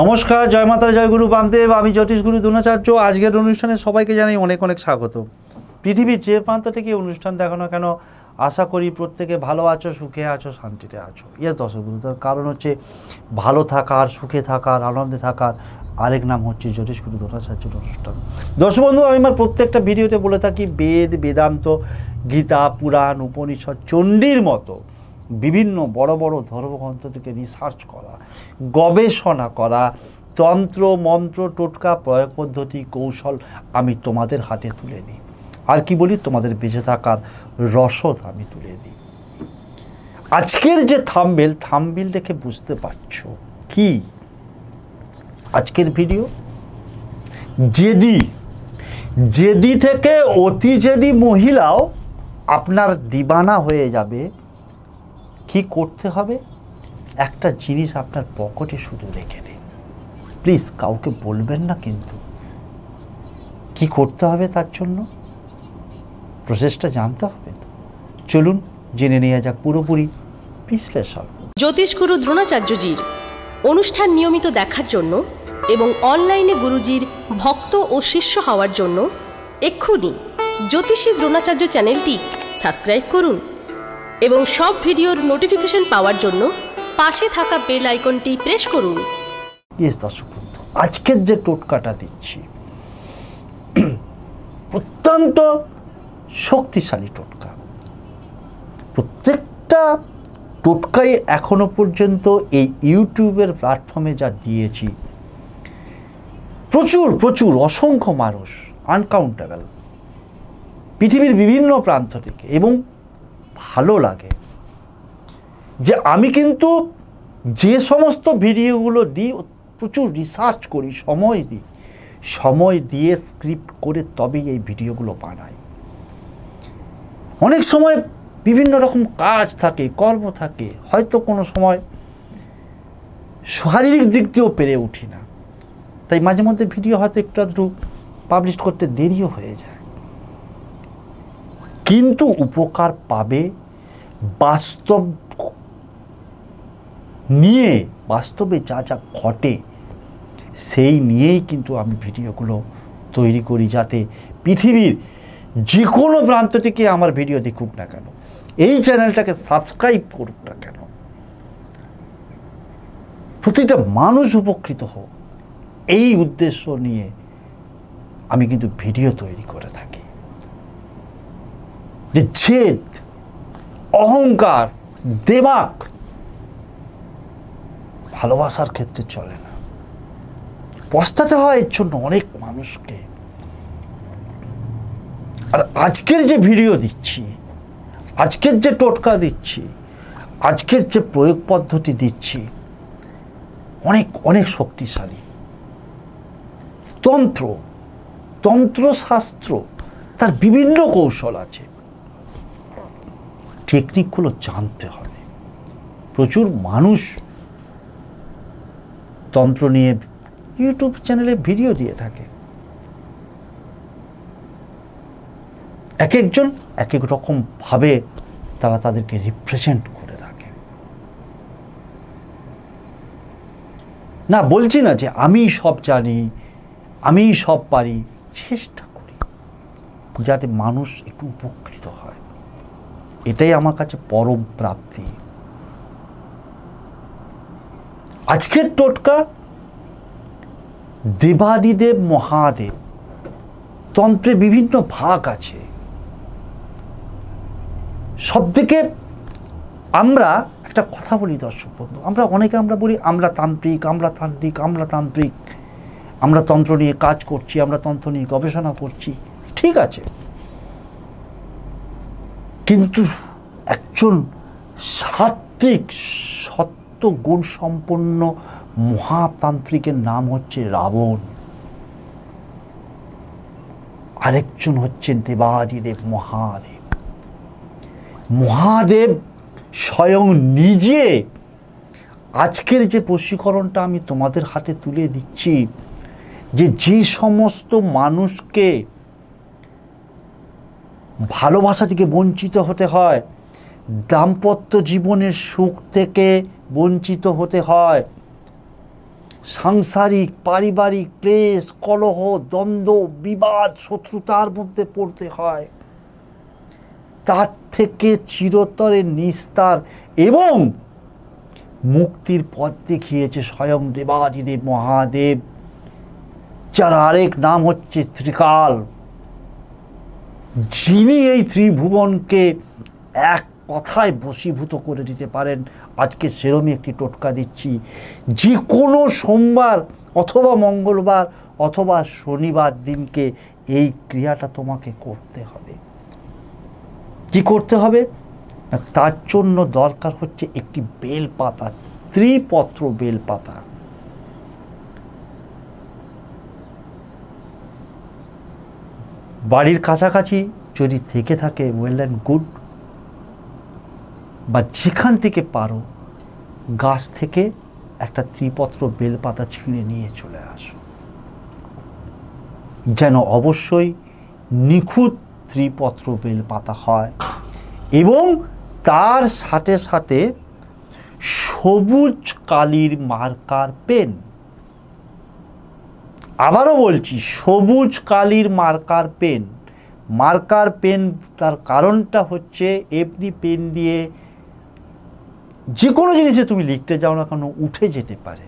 নমস্কার জয় মাতা জয় গুরু বামদেব আমি জ্যোতিষ গুরু দ্রোণাচার্য আজকের অনুষ্ঠানে সবাইকে জানাই অনেক অনেক স্বাগত পৃথিবীর যে প্রান্ত থেকে অনুষ্ঠান দেখানো কেন আশা করি প্রত্যেকে ভালো আছো সুখে আছো শান্তিতে আছো ইয়ে দর্শক গুরু তার কারণ হচ্ছে ভালো থাকার সুখে থাকার আনন্দে থাকার আরেক নাম হচ্ছে জ্যোতিষ গুরু দ্রোণাচার্যের অনুষ্ঠান দর্শক বন্ধু আমি আমার প্রত্যেকটা ভিডিওতে বলে থাকি বেদ বেদান্ত গীতা পুরাণ উপনিষদ চণ্ডীর মতো বিভিন্ন বড় বড় ধর্মগ্রন্থ থেকে রিসার্চ করা গবেষণা করা তন্ত্র মন্ত্র টোটকা প্রয়োগ পদ্ধতি কৌশল আমি তোমাদের হাতে তুলে দিই আর কি বলি তোমাদের বেঁচে থাকার রসদ আমি তুলে দিই আজকের যে থামবেল থামবেল দেখে বুঝতে পারছো কি আজকের ভিডিও জেডি জেডি থেকে অতি জেডি মহিলাও আপনার দিবানা হয়ে যাবে কি করতে হবে একটা জিনিস আপনার পকেটে শুধু রেখে দিন প্লিজ কাউকে বলবেন না কিন্তু কি করতে হবে তার জন্য প্রসেসটা জানতে হবে চলুন জেনে নেওয়া যাক পুরোপুরি বিশ্লেষণ জ্যোতিষগুরু দ্রোণাচার্যজির অনুষ্ঠান নিয়মিত দেখার জন্য এবং অনলাইনে গুরুজির ভক্ত ও শিষ্য হওয়ার জন্য এক্ষুনি জ্যোতিষী দ্রোণাচার্য চ্যানেলটি সাবস্ক্রাইব করুন এবং সব ভিডিওর নোটিফিকেশন পাওয়ার জন্য পাশে থাকা বেল আইকনটি প্রেস করুন ইয়েস দর্শক বন্ধু আজকের যে টোটকাটা দিচ্ছি অত্যন্ত শক্তিশালী টোটকা প্রত্যেকটা টোটকাই এখনো পর্যন্ত এই ইউটিউবের প্ল্যাটফর্মে যা দিয়েছি প্রচুর প্রচুর অসংখ্য মানুষ আনকাউন্টেবল পৃথিবীর বিভিন্ন প্রান্ত থেকে এবং ভালো লাগে যে আমি কিন্তু যে সমস্ত ভিডিওগুলো দিই প্রচুর রিসার্চ করি সময় দিই সময় দিয়ে স্ক্রিপ্ট করে তবেই এই ভিডিওগুলো বানাই অনেক সময় বিভিন্ন রকম কাজ থাকে কর্ম থাকে হয়তো কোনো সময় শারীরিক দিক দিয়েও পেরে উঠি না তাই মাঝে মধ্যে ভিডিও হয়তো একটু আধটু পাবলিশ করতে দেরিও হয়ে যায় কিন্তু উপকার পাবে বাস্তব নিয়ে বাস্তবে যা যা ঘটে সেই নিয়েই কিন্তু আমি ভিডিওগুলো তৈরি করি যাতে পৃথিবীর যে কোনো প্রান্ত থেকে আমার ভিডিও দেখুক না কেন এই চ্যানেলটাকে সাবস্ক্রাইব করুক না কেন প্রতিটা মানুষ উপকৃত হোক এই উদ্দেশ্য নিয়ে আমি কিন্তু ভিডিও তৈরি করে থাকি যে ছেদ অহংকার দেমাক ভালোবাসার ক্ষেত্রে চলে না পস্তাতে হয় এর জন্য অনেক মানুষকে আর আজকের যে ভিডিও দিচ্ছি আজকের যে টোটকা দিচ্ছি আজকের যে প্রয়োগ পদ্ধতি দিচ্ছি অনেক অনেক শক্তিশালী তন্ত্র তন্ত্রশাস্ত্র তার বিভিন্ন কৌশল আছে টেকনিকগুলো জানতে হবে প্রচুর মানুষ তন্ত্র নিয়ে ইউটিউব চ্যানেলে ভিডিও দিয়ে থাকে এক একজন এক এক রকমভাবে তারা তাদেরকে রিপ্রেজেন্ট করে থাকে না বলছি না যে আমি সব জানি আমি সব পারি চেষ্টা করি যাতে মানুষ একটু উপকৃত হয় এটাই আমার কাছে পরম প্রাপ্তি আজকের টোটকা দেবাদিদেব মহাদেব তন্ত্রে বিভিন্ন ভাগ আছে সবথেকে আমরা একটা কথা বলি দর্শক বন্ধু আমরা অনেকে আমরা বলি আমরা তান্ত্রিক আমরা তান্ত্রিক আমরা তান্ত্রিক আমরা তন্ত্র নিয়ে কাজ করছি আমরা তন্ত্র নিয়ে গবেষণা করছি ঠিক আছে কিন্তু একজন সাত্ত্বিক সত্য গুণ সম্পন্ন মহাতান্ত্রিকের নাম হচ্ছে রাবণ আরেকজন হচ্ছেন দেবাদিদেব মহাদেব মহাদেব স্বয়ং নিজে আজকের যে প্রশিকরণটা আমি তোমাদের হাতে তুলে দিচ্ছি যে যে সমস্ত মানুষকে ভালোবাসা থেকে বঞ্চিত হতে হয় দাম্পত্য জীবনের সুখ থেকে বঞ্চিত হতে হয় সাংসারিক পারিবারিক ক্লেশ কলহ দ্বন্দ্ব বিবাদ শত্রুতার মধ্যে পড়তে হয় তার থেকে চিরতরে নিস্তার এবং মুক্তির পথ দেখিয়েছে স্বয়ং দেবাদিদেব মহাদেব যার আরেক নাম হচ্ছে ত্রিকাল যিনি এই ত্রিভুবনকে এক কথায় বসীভূত করে দিতে পারেন আজকে সেরমই একটি টোটকা দিচ্ছি যে কোনো সোমবার অথবা মঙ্গলবার অথবা শনিবার দিনকে এই ক্রিয়াটা তোমাকে করতে হবে কি করতে হবে তার জন্য দরকার হচ্ছে একটি বেলপাতা ত্রিপত্র বেলপাতা বাড়ির কাছাকাছি যদি থেকে থাকে ওয়েল অ্যান্ড গুড বা যেখান থেকে পারো গাছ থেকে একটা ত্রিপত্র বেলপাতা ছিঁড়ে নিয়ে চলে আসো যেন অবশ্যই নিখুঁত ত্রিপত্র বেলপাতা হয় এবং তার সাথে সাথে সবুজ কালির মার্কার পেন আবারও বলছি সবুজ কালির মার্কার পেন মার্কার পেন তার কারণটা হচ্ছে এমনি পেন দিয়ে যে কোনো জিনিসে তুমি লিখতে যাও না কেন উঠে যেতে পারে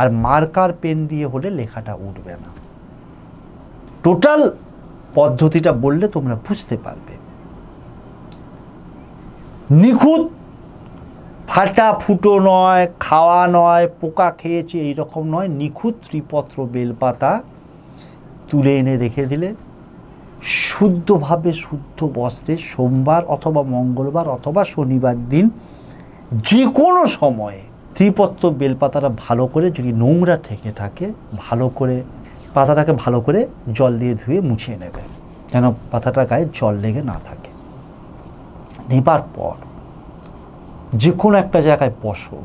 আর মার্কার পেন দিয়ে হলে লেখাটা উঠবে না টোটাল পদ্ধতিটা বললে তোমরা বুঝতে পারবে নিখুঁত ফাটা ফুটো নয় খাওয়া নয় পোকা খেয়েছে এই রকম নয় নিখুঁত ত্রিপত্র বেলপাতা তুলে এনে রেখে দিলে শুদ্ধভাবে শুদ্ধ বস্ত্রে সোমবার অথবা মঙ্গলবার অথবা শনিবার দিন যে কোনো সময়ে ত্রিপত্র বেলপাতাটা ভালো করে যদি নোংরা থেকে থাকে ভালো করে পাতাটাকে ভালো করে জল দিয়ে ধুয়ে মুছিয়ে নেবে যেন পাতাটা গায়ে জল লেগে না থাকে নেবার পর যে কোনো একটা জায়গায় বসো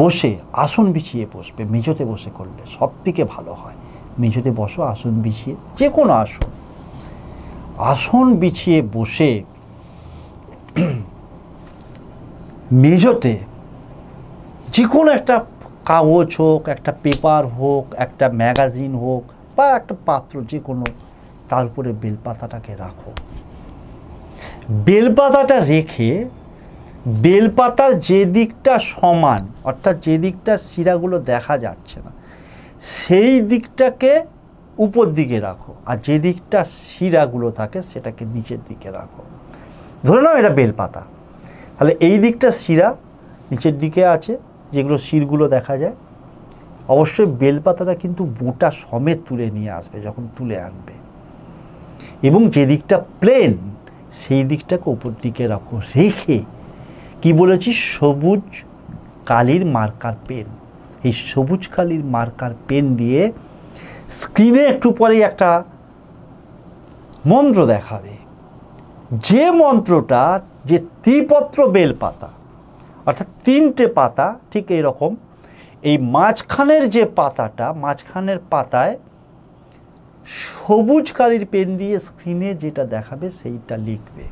বসে আসন বিছিয়ে বসবে মেঝোতে বসে করলে সব থেকে ভালো হয় মেঝোতে বসো আসন বিছিয়ে যে কোনো আসন আসন বিছিয়ে বসে মেঝোতে যে কোনো একটা কাগজ হোক একটা পেপার হোক একটা ম্যাগাজিন হোক বা একটা পাত্র যে কোনো তার উপরে বেলপাতাটাকে রাখো বেলপাতাটা রেখে বেলপাতার যে দিকটা সমান অর্থাৎ যে দিকটা শিরাগুলো দেখা যাচ্ছে না সেই দিকটাকে উপর দিকে রাখো আর যে দিকটা শিরাগুলো থাকে সেটাকে নিচের দিকে রাখো ধরে নাও এটা বেলপাতা তাহলে এই দিকটা শিরা নিচের দিকে আছে যেগুলো শিরগুলো দেখা যায় অবশ্যই বেলপাতাটা কিন্তু বোটা সমেত তুলে নিয়ে আসবে যখন তুলে আনবে এবং যে দিকটা প্লেন সেই দিকটাকে উপর দিকে রাখো রেখে কি বলেছি সবুজ কালির মার্কার পেন এই সবুজ কালির মার্কার পেন দিয়ে স্ক্রিনে একটু পরেই একটা মন্ত্র দেখাবে যে মন্ত্রটা যে ত্রিপত্র বেলপাতা অর্থাৎ তিনটে পাতা ঠিক এই রকম এই মাঝখানের যে পাতাটা মাঝখানের পাতায় সবুজ কালির পেন দিয়ে স্ক্রিনে যেটা দেখাবে সেইটা লিখবে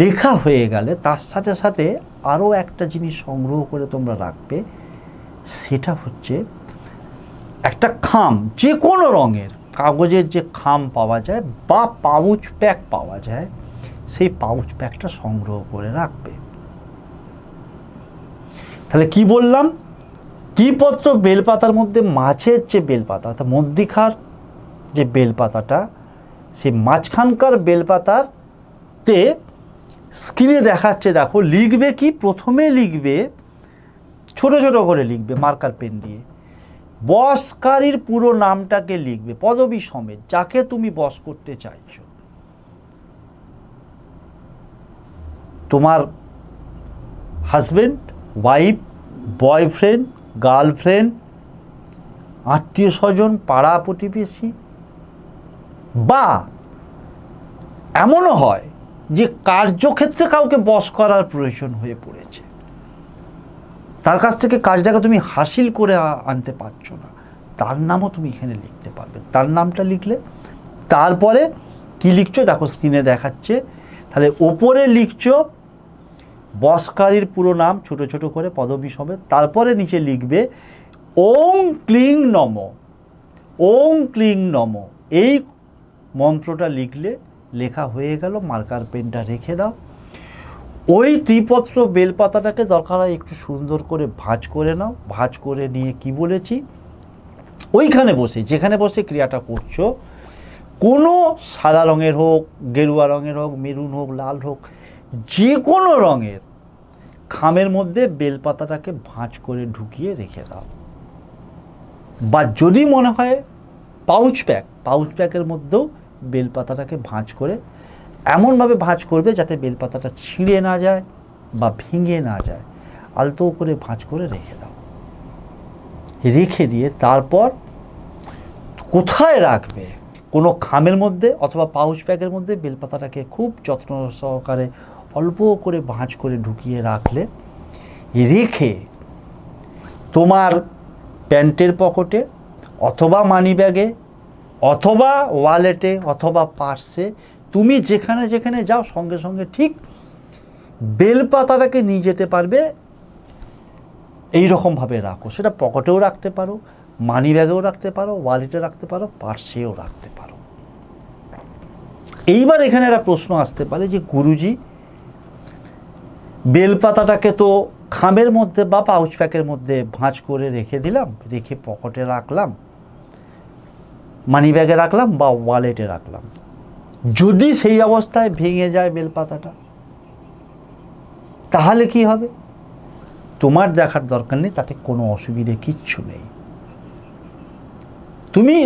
লেখা হয়ে গেলে তার সাথে সাথে আরও একটা জিনিস সংগ্রহ করে তোমরা রাখবে সেটা হচ্ছে একটা খাম যে কোনো রঙের কাগজের যে খাম পাওয়া যায় বা পাউচ প্যাক পাওয়া যায় সেই পাউচ প্যাকটা সংগ্রহ করে রাখবে তাহলে কি বললাম টিপত্র বেলপাতার মধ্যে মাছের যে বেলপাতা অর্থাৎ মধ্যিখার যে বেলপাতাটা সেই মাঝখানকার বেলপাতার তে স্ক্রিনে দেখাচ্ছে দেখো লিখবে কি প্রথমে লিখবে ছোট ছোট করে লিখবে মার্কার পেন দিয়ে বসকারীর পুরো নামটাকে লিখবে পদবী সমেত যাকে তুমি বস করতে চাইছো তোমার হাজব্যান্ড ওয়াইফ বয়ফ্রেন্ড গার্লফ্রেন্ড আত্মীয় স্বজন পাড়া প্রতিবেশী বা এমনও হয় যে কার্যক্ষেত্রে কাউকে বস করার প্রয়োজন হয়ে পড়েছে তার কাছ থেকে কাজটাকে তুমি হাসিল করে আনতে পারছো না তার নামও তুমি এখানে লিখতে পারবে তার নামটা লিখলে তারপরে কি লিখছো দেখো স্ক্রিনে দেখাচ্ছে তাহলে ওপরে লিখছো বসকারীর পুরো নাম ছোট ছোট করে পদবী সমেত তারপরে নিচে লিখবে ওং ক্লিং নম ওং ক্লিং নম এই মন্ত্রটা লিখলে লেখা হয়ে গেল মার্কার পেনটা রেখে দাও ওই ত্রিপত্র বেলপাতাটাকে দরকার হয় একটু সুন্দর করে ভাঁজ করে নাও ভাঁজ করে নিয়ে কি বলেছি ওইখানে বসে যেখানে বসে ক্রিয়াটা করছো কোনো সাদা রঙের হোক গেরুয়া রঙের হোক মেরুন হোক লাল হোক যে কোনো রঙের খামের মধ্যে বেলপাতাটাকে ভাঁজ করে ঢুকিয়ে রেখে দাও বা যদি মনে হয় পাউচ প্যাক পাউচ প্যাকের মধ্যেও বেলপাতাটাকে ভাঁজ করে এমনভাবে ভাঁজ করবে যাতে বেলপাতাটা ছিঁড়ে না যায় বা ভেঙে না যায় আলতো করে ভাঁজ করে রেখে দাও রেখে দিয়ে তারপর কোথায় রাখবে কোনো খামের মধ্যে অথবা পাউচ ব্যাগের মধ্যে বেলপাতাটাকে খুব যত্ন সহকারে অল্প করে ভাঁজ করে ঢুকিয়ে রাখলে রেখে তোমার প্যান্টের পকেটে অথবা মানি ব্যাগে অথবা ওয়ালেটে অথবা পার্সে তুমি যেখানে যেখানে যাও সঙ্গে সঙ্গে ঠিক বেলপাতাটাকে নিয়ে যেতে পারবে এই রকমভাবে রাখো সেটা পকেটেও রাখতে পারো মানি ব্যাগেও রাখতে পারো ওয়ালেটে রাখতে পারো পার্সেও রাখতে পারো এইবার এখানে একটা প্রশ্ন আসতে পারে যে গুরুজি বেলপাতাটাকে তো খামের মধ্যে বা পাউচ প্যাকের মধ্যে ভাঁজ করে রেখে দিলাম রেখে পকেটে রাখলাম মানি ব্যাগে রাখলাম বা ওয়ালেটে রাখলাম যদি সেই অবস্থায় ভেঙে যায় বেলপাতাটা তাহলে কি হবে তোমার দেখার দরকার নেই তাতে কোনো অসুবিধে কিচ্ছু নেই তুমি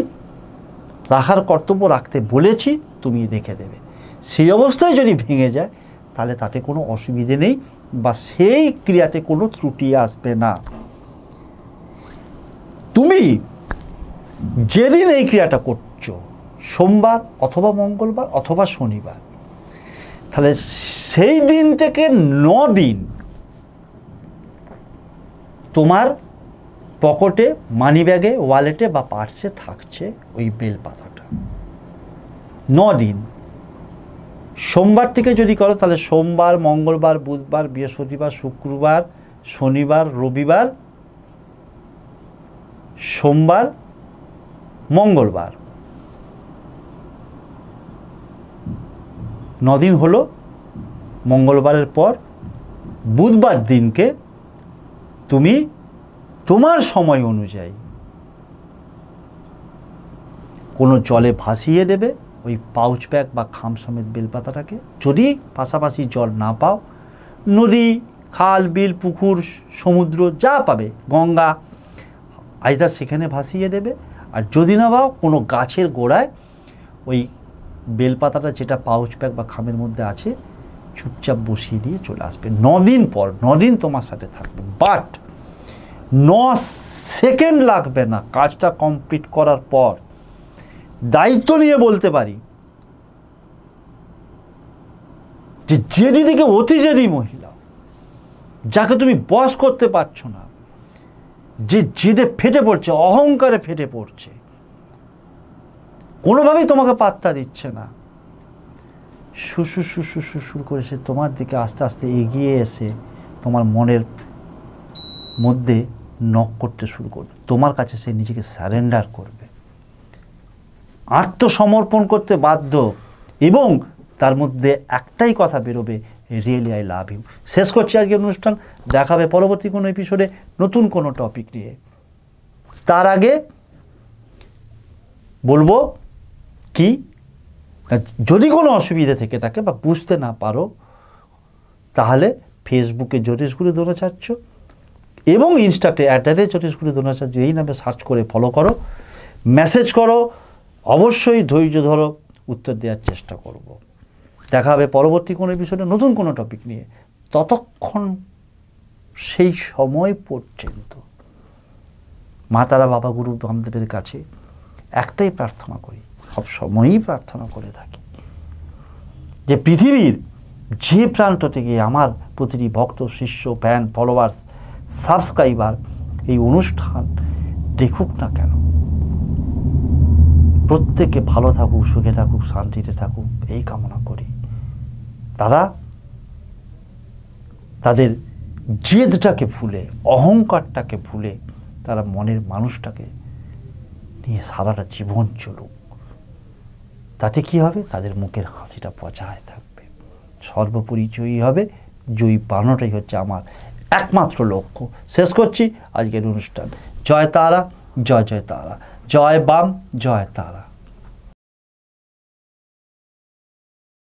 রাখার কর্তব্য রাখতে বলেছি তুমি দেখে দেবে সেই অবস্থায় যদি ভেঙে যায় তাহলে তাতে কোনো অসুবিধে নেই বা সেই ক্রিয়াতে কোনো ত্রুটি আসবে না তুমি যেদিন এই ক্রিয়াটা করছো সোমবার অথবা মঙ্গলবার অথবা শনিবার তাহলে সেই দিন থেকে ন দিন তোমার পকেটে মানি ব্যাগে ওয়ালেটে বা পার্সে থাকছে ওই বেল পাতাটা ন দিন সোমবার থেকে যদি করো তাহলে সোমবার মঙ্গলবার বুধবার বৃহস্পতিবার শুক্রবার শনিবার রবিবার সোমবার মঙ্গলবার নদিন হলো মঙ্গলবারের পর বুধবার দিনকে তুমি তোমার সময় অনুযায়ী কোনো জলে ভাসিয়ে দেবে ওই পাউচ ব্যাগ বা খাম সমেত বেলপাতাটাকে যদি পাশাপাশি জল না পাও নদী খাল বিল পুকুর সমুদ্র যা পাবে গঙ্গা আইদার সেখানে ভাসিয়ে দেবে আর যদি না বা কোনো গাছের গোড়ায় ওই বেলপাতাটা যেটা পাউচ প্যাক বা খামের মধ্যে আছে চুপচাপ বসিয়ে দিয়ে চলে আসবে নদিন পর নদিন তোমার সাথে থাকবে বাট ন সেকেন্ড লাগবে না কাজটা কমপ্লিট করার পর দায়িত্ব নিয়ে বলতে পারি যে জেডি অতি জেডি মহিলা যাকে তুমি বস করতে পারছো না যে জিদে ফেটে পড়ছে অহংকারে ফেটে পড়ছে কোনোভাবেই তোমাকে পাত্তা দিচ্ছে না শুশু শুশু শুশুর করে সে তোমার দিকে আস্তে আস্তে এগিয়ে এসে তোমার মনের মধ্যে নক করতে শুরু করবে তোমার কাছে সে নিজেকে স্যারেন্ডার করবে আত্মসমর্পণ করতে বাধ্য এবং তার মধ্যে একটাই কথা বেরোবে রিয়েলি আই লাভ ইউ শেষ করছি আজকে অনুষ্ঠান দেখাবে পরবর্তী কোনো এপিসোডে নতুন কোনো টপিক নিয়ে তার আগে বলবো কি যদি কোনো অসুবিধে থেকে থাকে বা বুঝতে না পারো তাহলে ফেসবুকে জ্যোতিষগুলি গুরু চাচ্ছ এবং ইনস্টাতে অ্যাট দ্য রেট জ্যোতিষ গুরু এই নামে সার্চ করে ফলো করো মেসেজ করো অবশ্যই ধৈর্য ধরো উত্তর দেওয়ার চেষ্টা করবো দেখা হবে পরবর্তী কোনো এপিসোডে নতুন কোনো টপিক নিয়ে ততক্ষণ সেই সময় পর্যন্ত মা তারা বাবা গুরু বামদেবের কাছে একটাই প্রার্থনা করি সব সময়ই প্রার্থনা করে থাকি যে পৃথিবীর যে প্রান্ত থেকে আমার প্রতিটি ভক্ত শিষ্য ফ্যান ফলোয়ার সাবস্ক্রাইবার এই অনুষ্ঠান দেখুক না কেন প্রত্যেকে ভালো থাকুক সুখে থাকুক শান্তিতে থাকুক এই কামনা তারা তাদের জেদটাকে ভুলে অহংকারটাকে ভুলে তারা মনের মানুষটাকে নিয়ে সারাটা জীবন চলুক তাতে কি হবে তাদের মুখের হাসিটা পচায় থাকবে সর্বপরিচয়ী হবে জয়ী বানানোটাই হচ্ছে আমার একমাত্র লক্ষ্য শেষ করছি আজকের অনুষ্ঠান জয় তারা জয় জয় তারা জয় বাম জয় তারা